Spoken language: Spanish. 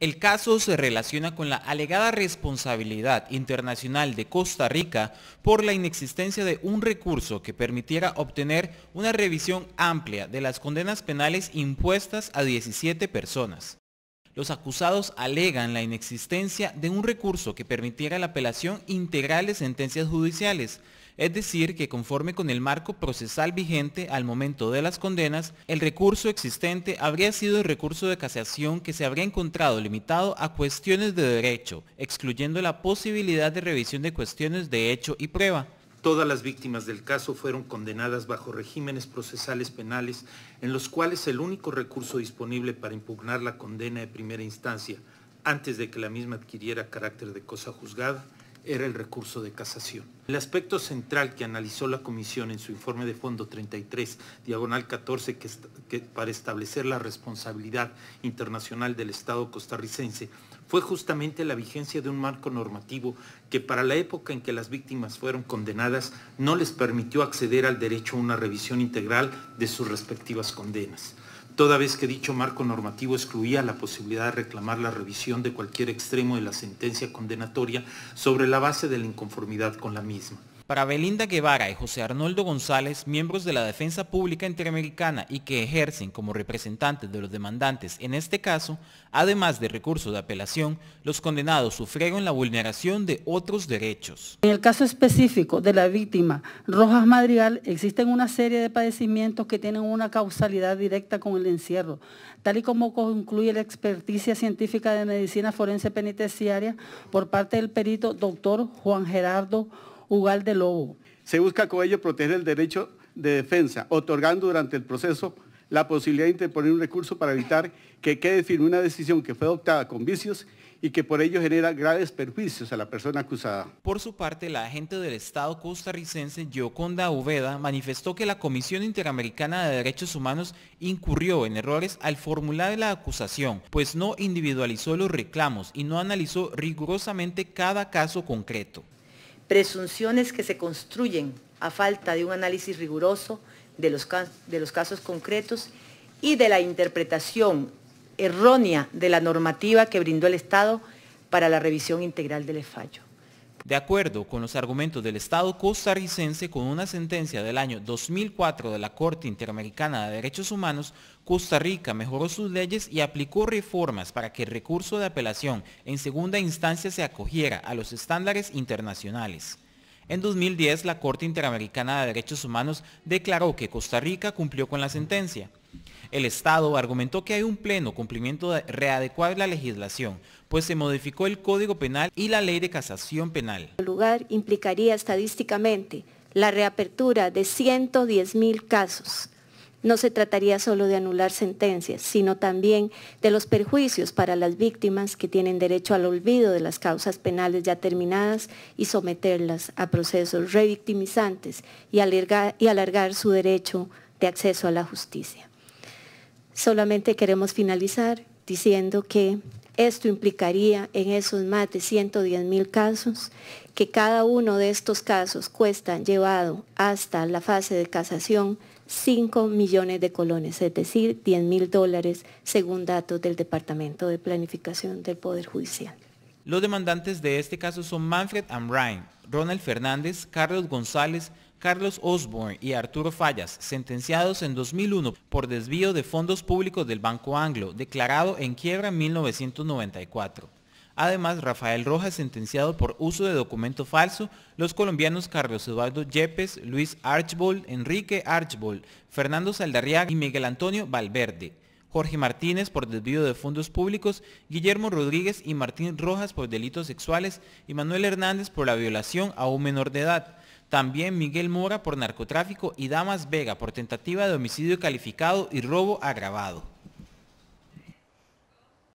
El caso se relaciona con la alegada responsabilidad internacional de Costa Rica por la inexistencia de un recurso que permitiera obtener una revisión amplia de las condenas penales impuestas a 17 personas. Los acusados alegan la inexistencia de un recurso que permitiera la apelación integral de sentencias judiciales, es decir, que conforme con el marco procesal vigente al momento de las condenas, el recurso existente habría sido el recurso de casación que se habría encontrado limitado a cuestiones de derecho, excluyendo la posibilidad de revisión de cuestiones de hecho y prueba. Todas las víctimas del caso fueron condenadas bajo regímenes procesales penales en los cuales el único recurso disponible para impugnar la condena de primera instancia antes de que la misma adquiriera carácter de cosa juzgada era el recurso de casación. El aspecto central que analizó la Comisión en su informe de Fondo 33, diagonal 14, para establecer la responsabilidad internacional del Estado costarricense, fue justamente la vigencia de un marco normativo que para la época en que las víctimas fueron condenadas no les permitió acceder al derecho a una revisión integral de sus respectivas condenas toda vez que dicho marco normativo excluía la posibilidad de reclamar la revisión de cualquier extremo de la sentencia condenatoria sobre la base de la inconformidad con la misma. Para Belinda Guevara y José Arnoldo González, miembros de la Defensa Pública Interamericana y que ejercen como representantes de los demandantes en este caso, además de recursos de apelación, los condenados sufrieron la vulneración de otros derechos. En el caso específico de la víctima Rojas Madrigal, existen una serie de padecimientos que tienen una causalidad directa con el encierro, tal y como concluye la experticia científica de medicina forense penitenciaria por parte del perito doctor Juan Gerardo Ugal de Lobo. Se busca con ello proteger el derecho de defensa, otorgando durante el proceso la posibilidad de interponer un recurso para evitar que quede firme una decisión que fue adoptada con vicios y que por ello genera graves perjuicios a la persona acusada. Por su parte, la agente del Estado costarricense Gioconda Uveda manifestó que la Comisión Interamericana de Derechos Humanos incurrió en errores al formular la acusación, pues no individualizó los reclamos y no analizó rigurosamente cada caso concreto presunciones que se construyen a falta de un análisis riguroso de los, casos concretos y de la interpretación errónea de la normativa que brindó el Estado para la revisión integral del fallo. De acuerdo con los argumentos del Estado costarricense, con una sentencia del año 2004 de la Corte Interamericana de Derechos Humanos, Costa Rica mejoró sus leyes y aplicó reformas para que el recurso de apelación en segunda instancia se acogiera a los estándares internacionales. En 2010, la Corte Interamericana de Derechos Humanos declaró que Costa Rica cumplió con la sentencia. El Estado argumentó que hay un pleno cumplimiento de readecuar la legislación, pues se modificó el Código Penal y la Ley de Casación Penal. El lugar implicaría estadísticamente la reapertura de 110 mil casos. No se trataría solo de anular sentencias, sino también de los perjuicios para las víctimas que tienen derecho al olvido de las causas penales ya terminadas y someterlas a procesos revictimizantes y y alargar su derecho de acceso a la justicia. Solamente queremos finalizar diciendo que esto implicaría en esos más de 110 mil casos que cada uno de estos casos cuesta, llevado hasta la fase de casación 5 millones de colones, es decir, 10 mil dólares según datos del Departamento de Planificación del Poder Judicial. Los demandantes de este caso son Manfred Amrain, Ronald Fernández, Carlos González, Carlos Osborne y Arturo Fallas, sentenciados en 2001 por desvío de fondos públicos del Banco Anglo, declarado en quiebra en 1994. Además, Rafael Rojas, sentenciado por uso de documento falso, los colombianos Carlos Eduardo Yepes, Luis Archbold, Enrique Archbold, Fernando Saldarriaga y Miguel Antonio Valverde. Jorge Martínez por desvío de fondos públicos, Guillermo Rodríguez y Martín Rojas por delitos sexuales y Manuel Hernández por la violación a un menor de edad. También Miguel Mora por narcotráfico y Damas Vega por tentativa de homicidio calificado y robo agravado.